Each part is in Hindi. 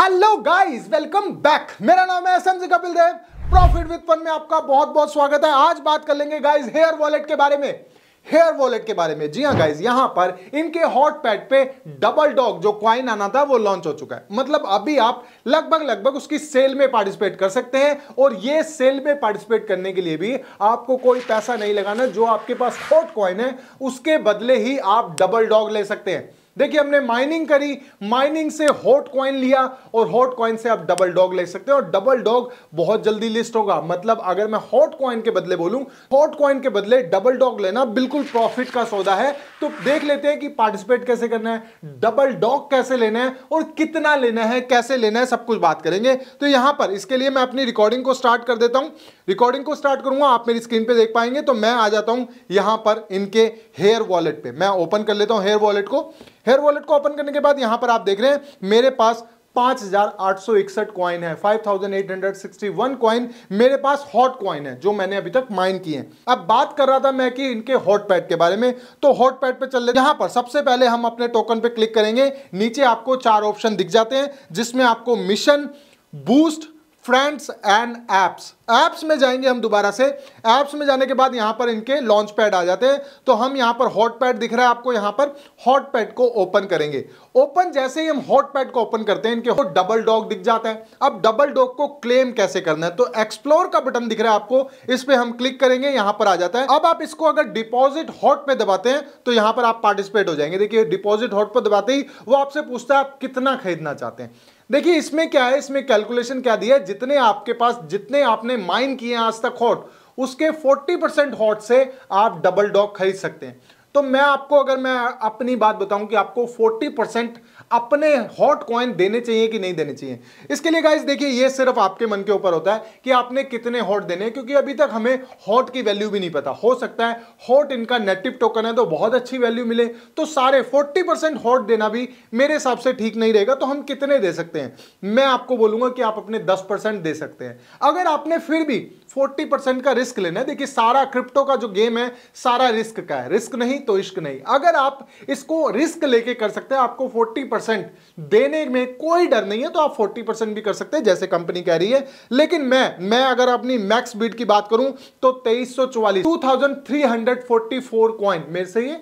हेलो गाइस वेलकम बैक मेरा नाम है SMG Kapil Dev profit with fun में आपका बहुत बहुत स्वागत है आज बात कर लेंगे गाइस हेयर वॉलेट के बारे में हेयर वॉलेट के बारे में जी हाँ गाइज यहां पर इनके हॉट पैड पे डबल डॉग जो क्वाइन आना था वो लॉन्च हो चुका है मतलब अभी आप लगभग लगभग उसकी सेल में पार्टिसिपेट कर सकते हैं और ये सेल में पार्टिसिपेट करने के लिए भी आपको कोई पैसा नहीं लगाना जो आपके पास हॉट क्वाइन है उसके बदले ही आप डबल डॉग ले सकते हैं देखिए हमने माइनिंग करी माइनिंग से हॉट कॉइन लिया और हॉट कॉइन से आप डबल डॉग ले सकते हैं और डबल डॉग बहुत जल्दी लिस्ट होगा मतलब अगर मैं हॉट कॉइन के बदले बोलूं हॉट कॉइन के बदले डबल डॉग लेना बिल्कुल प्रॉफिट का सौदा है तो देख लेते हैं कि पार्टिसिपेट कैसे करना है डबल डॉग कैसे लेना है और कितना लेना है कैसे लेना है सब कुछ बात करेंगे तो यहां पर इसके लिए मैं अपनी रिकॉर्डिंग को स्टार्ट कर देता हूं रिकॉर्डिंग को स्टार्ट करूंगा आप मेरी स्क्रीन पर देख पाएंगे तो मैं आ जाता हूं यहां पर इनके हेयर वॉलेट पे मैं ओपन कर लेता हूं हेयर वॉलेट को हेयर वॉलेट को ओपन करने के बाद यहां पर आप देख रहे हैं मेरे पास 5,861 क्वाइन है 5,861 क्वाइन मेरे पास हॉट क्वाइन है जो मैंने अभी तक माइन किए हैं अब बात कर रहा था मैं कि इनके हॉट पैड के बारे में तो हॉट पैड पे चल रहे यहाँ पर सबसे पहले हम अपने टोकन पे क्लिक करेंगे नीचे आपको चार ऑप्शन दिख जाते हैं जिसमें आपको mission boost friends and apps apps में जाएंगे हम दोबारा से ऐप्स में जाने के बाद यहाँ पर इनके लॉन्च पैड आ जाते हैं तो हम यहाँ पर हॉट पैड दिख रहा है आपको यहाँ पर हॉट पैड को ओपन करेंगे ओपन जैसे ही हम हॉट पैड को ओपन करते हैं इनके डबल डॉग दिख जाता है अब डबल डॉग को क्लेम कैसे करना है तो एक्सप्लोर का बटन दिख रहा है आपको इस पर हम क्लिक करेंगे यहाँ पर आ जाता है अब आप इसको अगर डिपॉजिट हॉट पर दबाते हैं तो यहाँ पर आप पार्टिसिपेट हो जाएंगे देखिए डिपॉजिट हॉट पर दबाते ही वो आपसे पूछता है आप कितना खरीदना चाहते हैं देखिए इसमें क्या है इसमें कैलकुलेशन क्या दिया है जितने आपके पास जितने आपने माइन किए हैं आज तक हॉट उसके 40 परसेंट हॉट से आप डबल डॉग खरीद सकते हैं तो मैं आपको अगर मैं अपनी बात बताऊं कि आपको 40 परसेंट अपने हॉट कॉइन देने चाहिए कि नहीं देने चाहिए इसके लिए गाइस देखिए ये सिर्फ आपके मन के ऊपर होता है कि आपने कितने हॉट देने क्योंकि अभी तक हमें हॉट की वैल्यू भी नहीं पता हो सकता है हॉट इनका नेटिव टोकन है तो बहुत अच्छी वैल्यू मिले तो सारे फोर्टी परसेंट हॉट देना भी मेरे हिसाब से ठीक नहीं रहेगा तो हम कितने दे सकते हैं मैं आपको बोलूंगा कि आप अपने दस परसेंट दे सकते हैं अगर आपने फिर भी फोर्टी परसेंट का रिस्क लेना है देखिए सारा क्रिप्टो का जो गेम है सारा रिस्क का है रिस्क नहीं तो इश्क नहीं अगर आप इसको रिस्क लेके कर सकते हैं आपको फोर्टी परसेंट देने में कोई डर नहीं है तो आप फोर्टी परसेंट भी कर सकते हैं जैसे कंपनी कह रही है लेकिन मैं मैं अगर अपनी मैक्स बीट की बात करूं तो तेईस सौ चौवालीस two thousand three hundred forty four coin मेरे से ये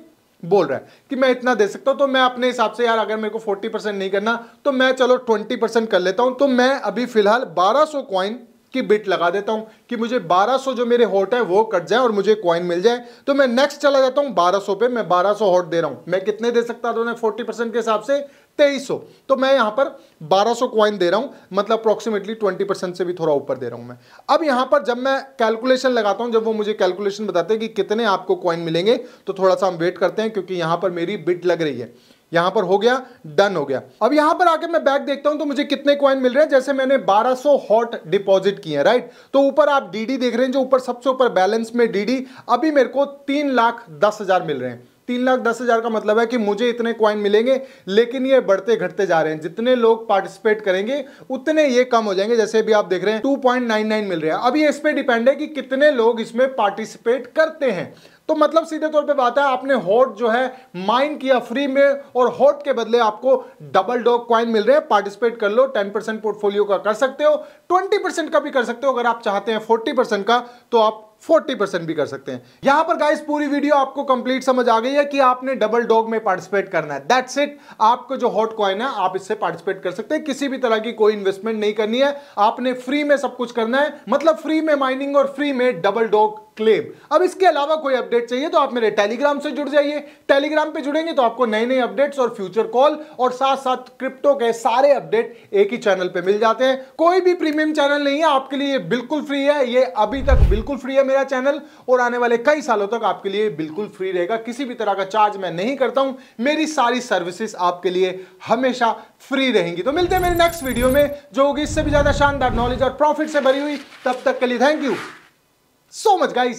बोल रहा है कि मैं इतना दे सकता हूं तो मैं अपने हिसाब से यार अगर मेरे को फोर्टी परसेंट नहीं करना तो मैं चलो ट्वेंटी परसेंट कर लेता हूं तो मैं अभी फिलहाल बारह सौ क्वाइन की बिट लगा देता हूं कि मुझे 1200 जो मेरे हॉट है वो कट जाए और मुझे कॉइन मिल जाए तो मैं नेक्स्ट चला जाता हूं 1200 पे मैं 1200 हॉट दे रहा हूं मैं कितने दे सकता था फोर्टी परसेंट के हिसाब से 2300 तो मैं यहां पर 1200 कॉइन दे रहा हूं मतलब अप्रोक्सीमेटली 20 परसेंट से भी थोड़ा ऊपर दे रहा हूं मैं अब यहां पर जब मैं कैलकुलेशन लगाता हूं जब वो मुझे कैलकुलेशन बताते हैं कि कितने आपको कॉइन मिलेंगे तो थोड़ा सा हम वेट करते हैं क्योंकि यहां पर मेरी बिट लग रही है यहां पर हो गया डन हो गया अब यहां पर आके मैं बैक देखता हूं तो मुझे कितने क्वाइन मिल रहे हैं जैसे मैंने 1200 हॉट डिपॉजिट किए राइट तो ऊपर आप डीडी देख रहे हैं जो ऊपर सबसे ऊपर बैलेंस में डीडी अभी मेरे को तीन लाख दस हजार मिल रहे हैं तीन लाख दस हज़ार का मतलब है कि मुझे इतने क्वाइन मिलेंगे लेकिन ये बढ़ते घटते जा रहे हैं जितने लोग पार्टिसिपेट करेंगे उतने ये कम हो जाएंगे जैसे भी आप देख रहे हैं 2.99 मिल रहे हैं अभी इस पर डिपेंड है कि कितने लोग इसमें पार्टिसिपेट करते हैं तो मतलब सीधे तौर पे बात है आपने हॉट जो है माइन किया फ्री में और हॉट के बदले आपको डबल डॉग क्वाइन मिल रहे हैं पार्टिसिपेट कर लो 10% पोर्टफोलियो का कर सकते हो 20% का भी कर सकते हो अगर आप चाहते हैं 40% का तो आप 40% भी कर सकते हैं यहां पर गाइस पूरी वीडियो आपको कंप्लीट समझ आ गई है कि आपने डबल डॉग में पार्टिसिपेट करना है दैट्स इट आपको जो हॉट कॉइन है आप इससे पार्टिसिपेट कर सकते हैं किसी भी तरह की कोई इन्वेस्टमेंट नहीं करनी है आपने फ्री में सब कुछ करना है मतलब फ्री में माइनिंग और फ्री में डबल डॉग क्लेम अब इसके अलावा कोई अपडेट चाहिए तो आप मेरे टेलीग्राम से जुड़ जाइए टेलीग्राम पे जुड़ेंगे तो आपको नए नए अपडेट्स और फ्यूचर कॉल और साथ साथ क्रिप्टो के सारे अपडेट एक ही चैनल पे मिल जाते हैं कोई भी प्रीमियम चैनल नहीं है आपके लिए बिल्कुल फ्री है ये अभी तक बिल्कुल फ्री है मेरा चैनल और आने वाले कई सालों तक आपके लिए बिल्कुल फ्री रहेगा किसी भी तरह का चार्ज मैं नहीं करता हूं मेरी सारी सर्विसेज आपके लिए हमेशा फ्री रहेंगी तो मिलते हैं मेरे नेक्स्ट वीडियो में जो होगी इससे भी ज्यादा शानदार नॉलेज और प्रॉफिट से भरी हुई तब तक के लिए thank you So much guys.